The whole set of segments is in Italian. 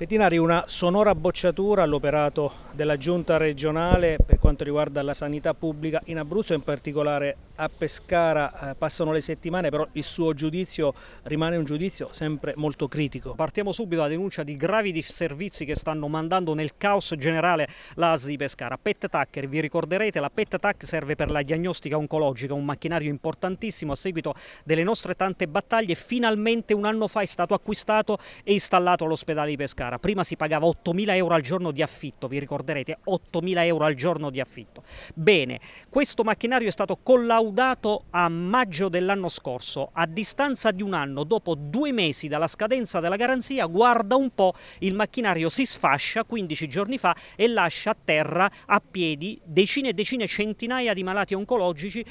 Pettinari una sonora bocciatura all'operato della giunta regionale per quanto riguarda la sanità pubblica in Abruzzo, in particolare a Pescara eh, passano le settimane, però il suo giudizio rimane un giudizio sempre molto critico. Partiamo subito dalla denuncia di gravi disservizi che stanno mandando nel caos generale l'AS di Pescara. PET TAC, vi ricorderete, la PET TAC serve per la diagnostica oncologica, un macchinario importantissimo a seguito delle nostre tante battaglie, finalmente un anno fa è stato acquistato e installato all'ospedale di Pescara cara. Prima si pagava 8.000 euro al giorno di affitto, vi ricorderete, 8.000 euro al giorno di affitto. Bene, questo macchinario è stato collaudato a maggio dell'anno scorso. A distanza di un anno, dopo due mesi dalla scadenza della garanzia, guarda un po', il macchinario si sfascia 15 giorni fa e lascia a terra a piedi decine e decine, centinaia di malati oncologici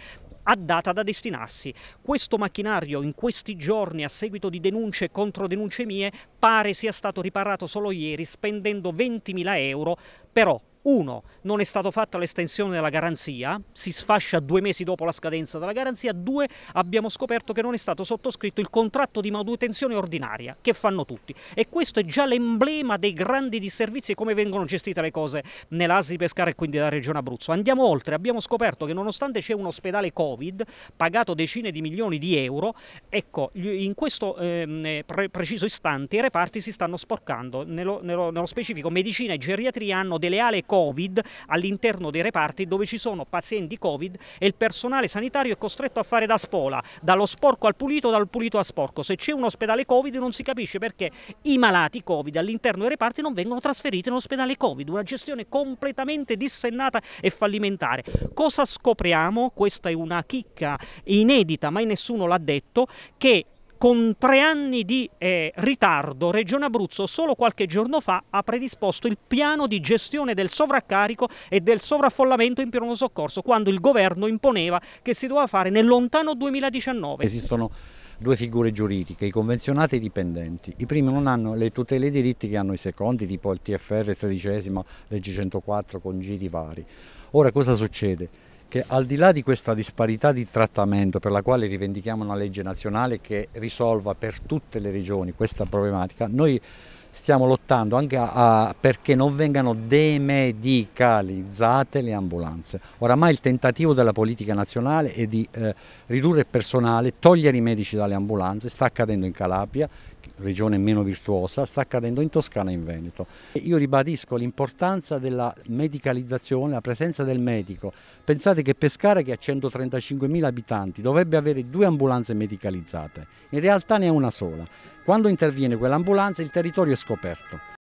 a data da destinarsi. Questo macchinario in questi giorni a seguito di denunce e controdenunce mie pare sia stato riparato solo ieri spendendo 20.000 euro, però uno, non è stata fatta l'estensione della garanzia, si sfascia due mesi dopo la scadenza della garanzia. Due, abbiamo scoperto che non è stato sottoscritto il contratto di manutenzione ordinaria, che fanno tutti. E questo è già l'emblema dei grandi disservizi e come vengono gestite le cose nell'ASI Pescara e quindi della Regione Abruzzo. Andiamo oltre, abbiamo scoperto che nonostante c'è un ospedale Covid pagato decine di milioni di euro, ecco, in questo ehm, eh, pre preciso istante i reparti si stanno sporcando. Nello, nello, nello specifico medicina e geriatria hanno delle ale Covid all'interno dei reparti dove ci sono pazienti Covid e il personale sanitario è costretto a fare da spola, dallo sporco al pulito, dal pulito a sporco. Se c'è un ospedale Covid non si capisce perché i malati Covid all'interno dei reparti non vengono trasferiti in un ospedale Covid, una gestione completamente dissennata e fallimentare. Cosa scopriamo? Questa è una chicca inedita, mai nessuno l'ha detto, che con tre anni di eh, ritardo, Regione Abruzzo solo qualche giorno fa ha predisposto il piano di gestione del sovraccarico e del sovraffollamento in pieno soccorso, quando il governo imponeva che si doveva fare nel lontano 2019. Esistono due figure giuridiche, i convenzionati e i dipendenti. I primi non hanno le tutele e i diritti che hanno i secondi, tipo il TFR tredicesimo, legge 104, con congidi vari. Ora cosa succede? che al di là di questa disparità di trattamento per la quale rivendichiamo una legge nazionale che risolva per tutte le regioni questa problematica, noi stiamo lottando anche a, a, perché non vengano demedicalizzate le ambulanze. Oramai il tentativo della politica nazionale è di eh, ridurre il personale, togliere i medici dalle ambulanze, sta accadendo in Calabria, regione meno virtuosa, sta accadendo in Toscana e in Veneto. Io ribadisco l'importanza della medicalizzazione, la presenza del medico. Pensate che Pescara, che ha 135.000 abitanti, dovrebbe avere due ambulanze medicalizzate, in realtà ne ha una sola. Quando interviene quell'ambulanza il territorio è scoperto.